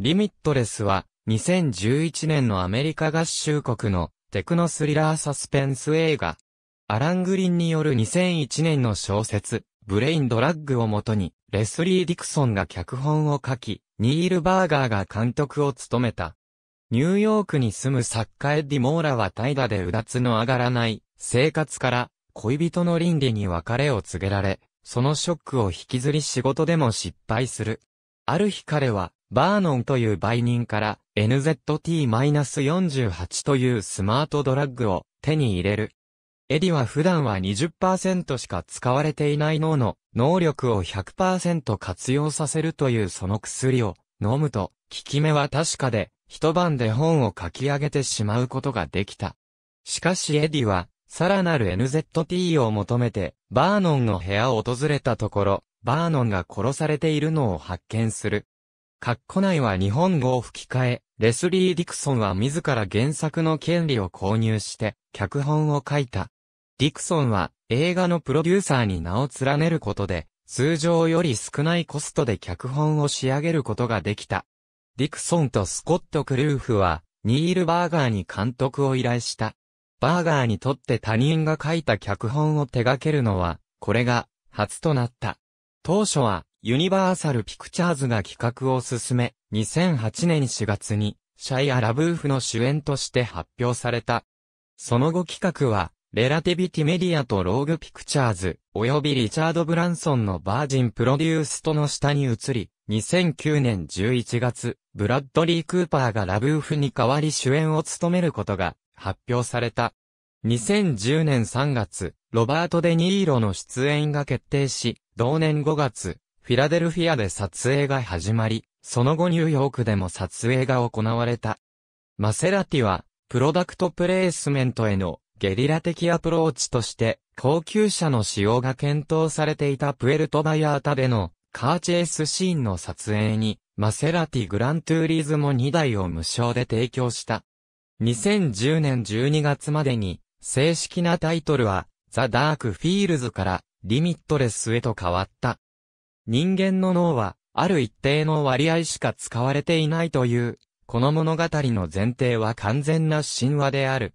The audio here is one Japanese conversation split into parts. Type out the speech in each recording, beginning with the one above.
リミットレスは、2011年のアメリカ合衆国のテクノスリラーサスペンス映画。アラン・グリンによる2001年の小説、ブレインドラッグをもとに、レスリー・ディクソンが脚本を書き、ニール・バーガーが監督を務めた。ニューヨークに住む作家エディ・モーラは怠惰でうだつの上がらない生活から恋人の倫理に別れを告げられ、そのショックを引きずり仕事でも失敗する。ある日彼はバーノンという売人から NZT-48 というスマートドラッグを手に入れる。エディは普段は20%しか使われていない脳の能力を100%活用させるというその薬を飲むと、効き目は確かで、一晩で本を書き上げてしまうことができた。しかしエディは、さらなる NZT を求めて、バーノンの部屋を訪れたところ、バーノンが殺されているのを発見する。カッコ内は日本語を吹き替え、レスリー・ディクソンは自ら原作の権利を購入して、脚本を書いた。ディクソンは映画のプロデューサーに名を連ねることで、通常より少ないコストで脚本を仕上げることができた。ディクソンとスコット・クルーフは、ニール・バーガーに監督を依頼した。バーガーにとって他人が書いた脚本を手掛けるのは、これが、初となった。当初は、ユニバーサル・ピクチャーズが企画を進め、2008年4月に、シャイア・ラブーフの主演として発表された。その後企画は、レラティビティメディアとローグ・ピクチャーズ、及びリチャード・ブランソンのバージンプロデュースとの下に移り、2009年11月、ブラッドリー・クーパーがラブーフに代わり主演を務めることが発表された。2010年3月、ロバート・デ・ニーロの出演が決定し、同年5月、フィラデルフィアで撮影が始まり、その後ニューヨークでも撮影が行われた。マセラティは、プロダクトプレイスメントへのゲリラ的アプローチとして、高級車の使用が検討されていたプエルトバヤータでのカーチェイスシーンの撮影に、マセラティグラントゥーリズも2台を無償で提供した。2010年12月までに、正式なタイトルは、ザ・ダーク・フィールズから、リミットレスへと変わった。人間の脳は、ある一定の割合しか使われていないという、この物語の前提は完全な神話である。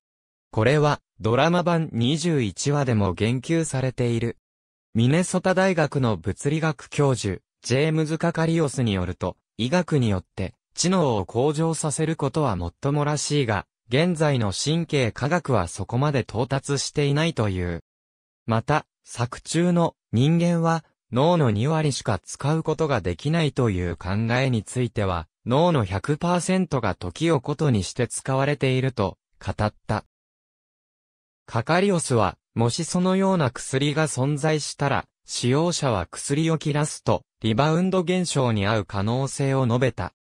これは、ドラマ版21話でも言及されている。ミネソタ大学の物理学教授、ジェームズ・カカリオスによると、医学によって、知能を向上させることはもっともらしいが、現在の神経科学はそこまで到達していないという。また、作中の人間は脳の2割しか使うことができないという考えについては、脳の100%が時をことにして使われていると語った。カカリオスは、もしそのような薬が存在したら、使用者は薬を切らすと、リバウンド現象に合う可能性を述べた。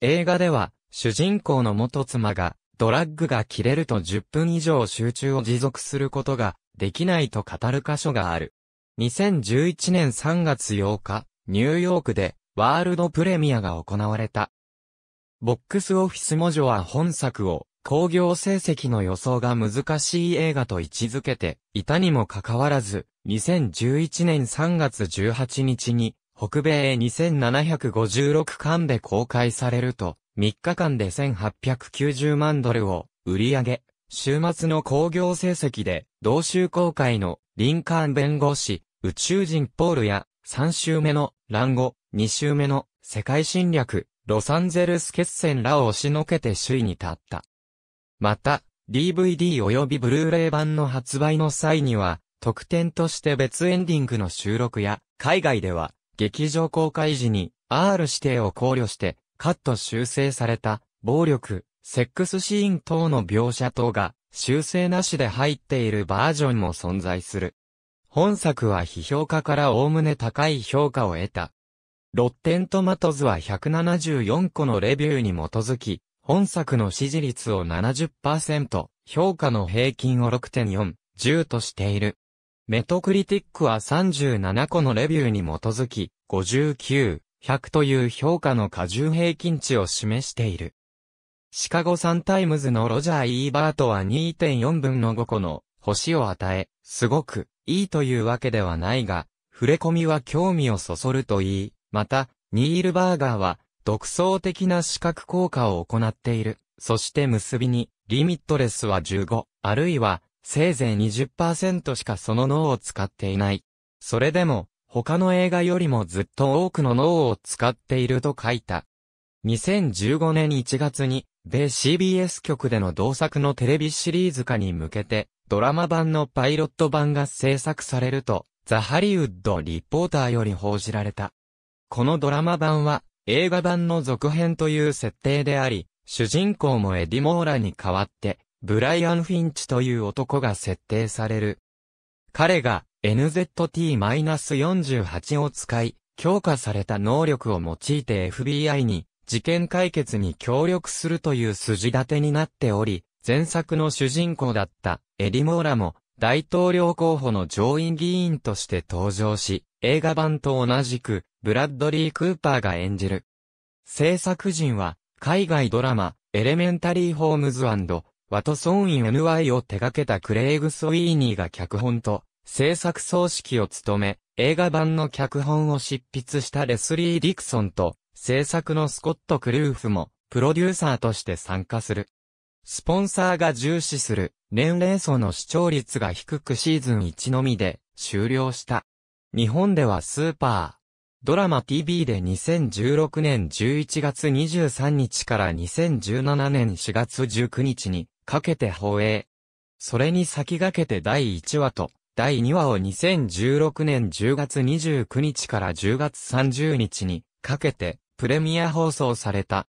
映画では、主人公の元妻が、ドラッグが切れると10分以上集中を持続することができないと語る箇所がある。2011年3月8日、ニューヨークでワールドプレミアが行われた。ボックスオフィスモジョは本作を興行成績の予想が難しい映画と位置づけていたにもかかわらず、2011年3月18日に北米2756巻で公開されると、3日間で1890万ドルを売り上げ、週末の興行成績で同州公開のリンカーン弁護士、宇宙人ポールや、3週目の乱語、2週目の世界侵略、ロサンゼルス決戦らを押しのけて首位に立った。また、DVD 及びブルーレイ版の発売の際には、特典として別エンディングの収録や、海外では、劇場公開時に R 指定を考慮して、カット修正された、暴力、セックスシーン等の描写等が、修正なしで入っているバージョンも存在する。本作は批評家からおおむね高い評価を得た。ロッテントマトズは174個のレビューに基づき、本作の支持率を70%、評価の平均を6.4、10としている。メトクリティックは37個のレビューに基づき、59、100という評価の過重平均値を示している。シカゴサンタイムズのロジャー・イーバートは2.4分の5個の星を与え、すごくいいというわけではないが、触れ込みは興味をそそるといい、また、ニールバーガーは、独創的な視覚効果を行っている。そして結びに、リミットレスは15、あるいは、せいぜい20%しかその脳を使っていない。それでも、他の映画よりもずっと多くの脳を使っていると書いた。2015年1月に、米 CBS 局での同作のテレビシリーズ化に向けて、ドラマ版のパイロット版が制作されると、ザ・ハリウッド・リポーターより報じられた。このドラマ版は、映画版の続編という設定であり、主人公もエディ・モーラに代わって、ブライアン・フィンチという男が設定される。彼が NZT-48 を使い、強化された能力を用いて FBI に事件解決に協力するという筋立てになっており、前作の主人公だったエディ・モーラも大統領候補の上院議員として登場し、映画版と同じくブラッドリー・クーパーが演じる。制作陣は海外ドラマエレメンタリー・ホームズワトソン・イン・ NY を手掛けたクレイグ・ソウィーニーが脚本と制作総指揮を務め、映画版の脚本を執筆したレスリー・ディクソンと制作のスコット・クルーフもプロデューサーとして参加する。スポンサーが重視する年齢層の視聴率が低くシーズン1のみで終了した。日本ではスーパー、ドラマ TV で2016年11月23日から2017年4月19日にかけて放映。それに先駆けて第1話と第2話を2016年10月29日から10月30日にかけてプレミア放送された。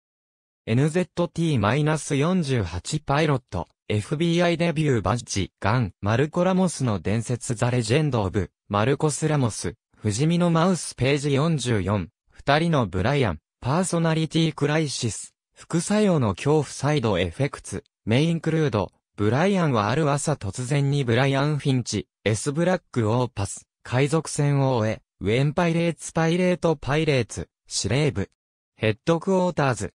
NZT-48 パイロット、FBI デビューバッジ、ガン、マルコ・ラモスの伝説ザ・レジェンド・オブ、マルコス・ラモス、不死身のマウスページ44、二人のブライアン、パーソナリティ・クライシス、副作用の恐怖サイドエフェクツ、メインクルード、ブライアンはある朝突然にブライアン・フィンチ、S ブラック・オーパス、海賊船を終え、ウェンパイレーツ・パイレート・パイレーツ、司令部、ヘッドクォーターズ、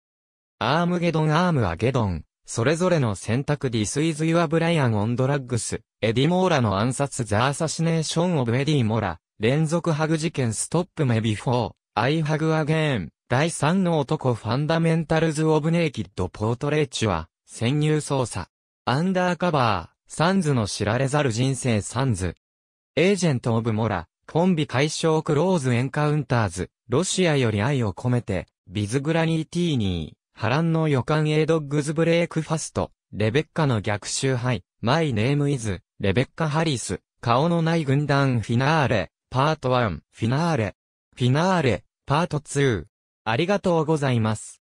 アームゲドンアームアゲドン、それぞれの選択 This is your Brian on Drugs、エディ・モーラの暗殺 The Assassination of Eddie Mora、連続ハグ事件ストップメビフォー、I Hug Again、第3の男ファンダメンタルズ・オブ・ネイキッド・ポートレ t チ r e 潜入捜査、アンダーカバー、サンズの知られざる人生サンズ、エージェント・オブ・モラ、コンビ解消クローズ・エンカウンターズ、ロシアより愛を込めて、ビズ・グラニー・ティーニー、波乱の予感 A ドッグズブレイクファスト、レベッカの逆襲杯、マイネームイズ、レベッカ・ハリス、顔のない軍団フィナーレ、パート1、フィナーレ、フィナーレ、パート2。ありがとうございます。